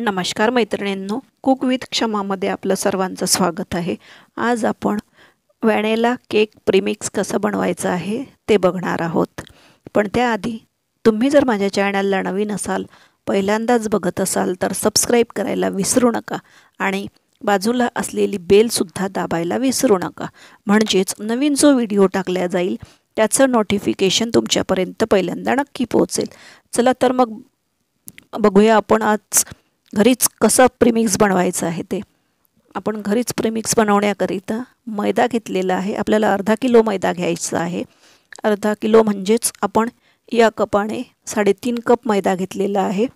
नमस्कार मैत्रिणींनो cook with क्षमामध्ये आपलं सर्वांचं स्वागत आहे आज आपण वॅनेला केक प्रिमिक्स कसं बनवायचं आहे ते बघणार आहोत पण त्याआधी तुम्ही जर माझ्या चॅनलला नवीन असाल पहिल्यांदाच बघत असाल तर सबस्क्राईब करायला विसरू नका आणि बाजूला असलेली बेलसुद्धा दाबायला विसरू नका म्हणजेच नवीन जो व्हिडिओ टाकला जाईल त्याचं नोटिफिकेशन तुमच्यापर्यंत पहिल्यांदा नक्की पोहोचेल चला तर मग बघूया आपण आज घरीच कसं प्रिमिक्स बनवायचं आहे ते आपण घरीच प्रिमिक्स बनवण्याकरिता मैदा घेतलेला आहे आपल्याला अर्धा किलो मैदा घ्यायचा आहे अर्धा किलो म्हणजेच आपण या कपाने साडेतीन कप मैदा घेतलेला आहे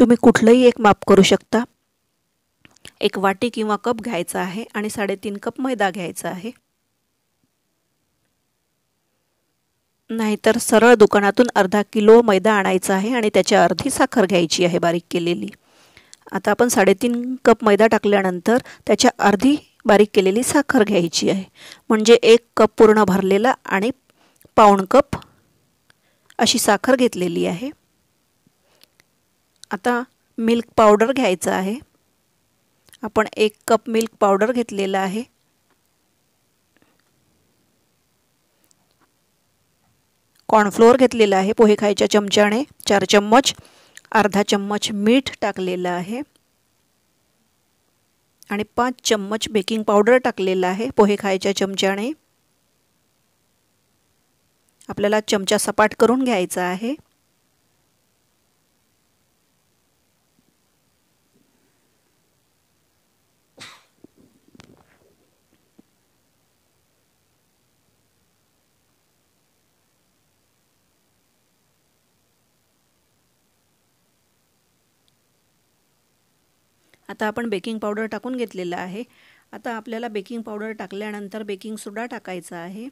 तुम्ही कुठलंही एक माप करू शकता एक वाटी किंवा कप घ्यायचा आहे आणि साडेतीन कप मैदा घ्यायचा आहे नाहीतर सरळ दुकानातून अर्धा किलो मैदा आणायचा आहे आणि त्याच्या अर्धी साखर घ्यायची आहे बारीक केलेली आता आपण साडेतीन कप मैदा टाकल्यानंतर त्याच्या अर्धी बारीक केलेली साखर घ्यायची आहे म्हणजे एक कप पूर्ण भरलेला आणि पाऊण कप अशी साखर घेतलेली आहे आता मिल्क पावडर घ्यायचं आहे आपण एक कप मिल्क पावडर घेतलेला आहे कॉर्नफ्लोअर घेतलेला आहे पोहे खायच्या चमच्याने चार चम्मच अर्धा चम्मच मीठ टाकलेलं आहे आणि पाच चम्मच बेकिंग पावडर टाकलेला आहे पोहे खायच्या चमच्याने आपल्याला चमचा सपाट करून घ्यायचा आहे आता आपण बेकिंग पावडर टाकून घेतलेलं आहे आता आपल्याला बेकिंग पावडर टाकल्यानंतर बेकिंग सोडा टाकायचा आहे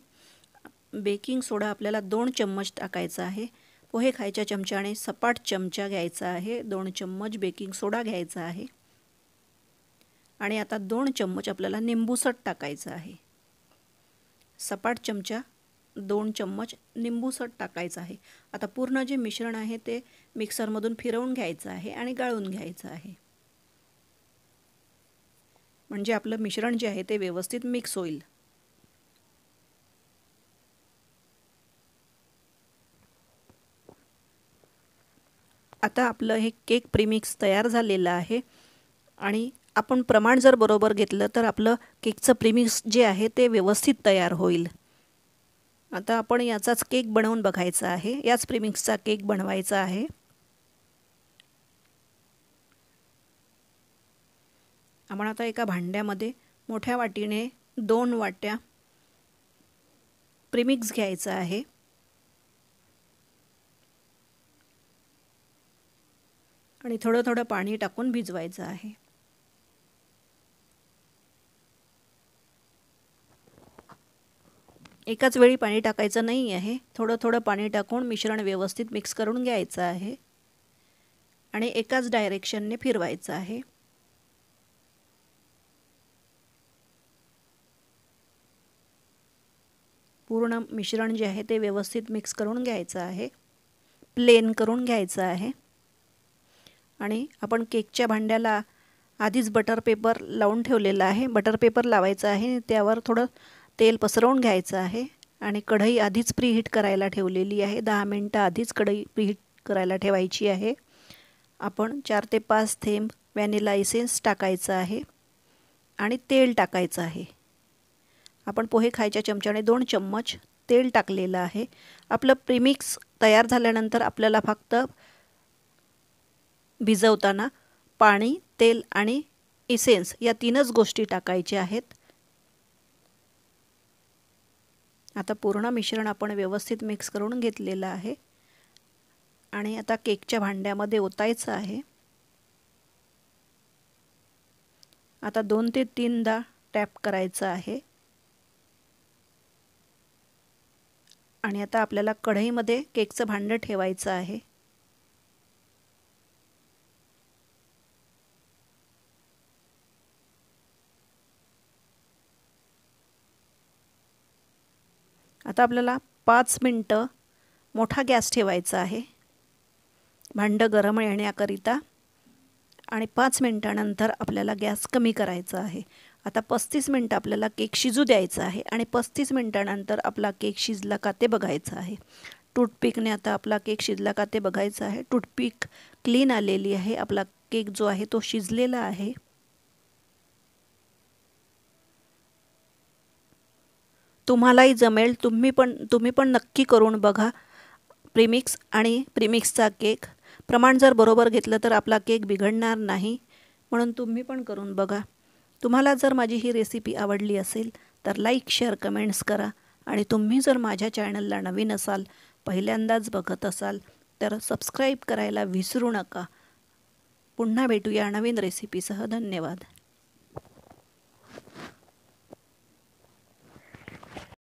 बेकिंग सोडा आपल्याला दोन चम्मच टाकायचा आहे पोहे खायच्या चमच्याने सपाट चमचा घ्यायचा आहे दोन चम्मच बेकिंग सोडा घ्यायचा आहे आणि आता दोन चम्मच आपल्याला निंबूसट टाकायचं आहे सपाट चमचा दोन चम्मच निंबूसट टाकायचा आहे आता पूर्ण जे मिश्रण आहे ते मिक्सरमधून फिरवून घ्यायचं आहे आणि गाळून घ्यायचं आहे म्हणजे आपलं मिश्रण जे आहे ते व्यवस्थित मिक्स होईल आता आपलं हे केक प्रीमिक्स तयार झालेलं आहे आणि आपण प्रमाण जर बरोबर घेतलं तर आपलं केकचं प्रीमिक्स जे आहे ते व्यवस्थित तयार होईल आता आपण याचाच केक बनवून बघायचा आहे याच प्रीमिक्सचा केक बनवायचा आहे आपण आता एका भांड्यामध्ये मोठ्या वाटीने दोन वाट्या प्रिमिक्स घ्यायचं आहे आणि थोडं थोडं पाणी टाकून भिजवायचं आहे एकाच वेळी पाणी टाकायचं नाही आहे थोडं थोडं पाणी टाकून मिश्रण व्यवस्थित मिक्स करून घ्यायचं आहे आणि एकाच डायरेक्शनने फिरवायचं आहे पूर्ण मिश्रण जे आहे ते व्यवस्थित मिक्स करून घ्यायचं आहे प्लेन करून घ्यायचं आहे आणि आपण केकच्या भांड्याला आधीच बटर पेपर लावून ठेवलेलं आहे बटर पेपर लावायचं आहे त्यावर थोडं तेल पसरवून घ्यायचं आहे आणि कढई आधीच प्रीहीट करायला ठेवलेली आहे दहा मिनटं आधीच कढई प्रीहीट करायला ठेवायची आहे आपण चार ते पाच थेंब व्हॅनिला इसेन्स टाकायचं आहे आणि तेल टाकायचं आहे आपण पोहे खायच्या चमच्याने दोन चम्मच तेल टाकलेलं आहे आपलं प्रीमिक्स तयार झाल्यानंतर आपल्याला फक्त भिजवताना पाणी तेल आणि इसेन्स या तीनच गोष्टी टाकायच्या आहेत आता पूर्ण मिश्रण आपण व्यवस्थित मिक्स करून घेतलेलं आहे आणि आता केकच्या भांड्यामध्ये ओतायचं आहे आता दोन ते तीनदा टॅप करायचं आहे आणि आता आपल्याला कढईमध्ये केकचं भांडं ठेवायचं आहे आता आपल्याला पाच मिनटं मोठा गॅस ठेवायचा आहे भांडं गरम येण्याकरिता आणि पाच मिनटानंतर आपल्याला गॅस कमी करायचा आहे आता पस्तीस मिनटं आपल्याला केक शिजू द्यायचा आहे आणि पस्तीस मिनटानंतर आपला केक शिजला का ते बघायचा आहे टूथपिकने आता आपला केक शिजला का ते बघायचं आहे टूथपिक क्लीन आलेली आहे आपला केक जो आहे तो शिजलेला आहे तुम्हालाही जमेल तुम्ही पण तुम्ही पण नक्की करून बघा प्रिमिक्स आणि प्रिमिक्सचा केक प्रमाण जर बरोबर घेतलं तर आपला केक बिघडणार नाही म्हणून तुम्ही पण करून बघा तुम्हाला जर माझी ही रेसिपी आवडली असेल तर लाईक शेअर कमेंट्स करा आणि तुम्ही जर माझ्या चॅनलला नवीन असाल पहिल्यांदाच बघत असाल तर सबस्क्राईब करायला विसरू नका पुन्हा भेटूया नवीन रेसिपीसह धन्यवाद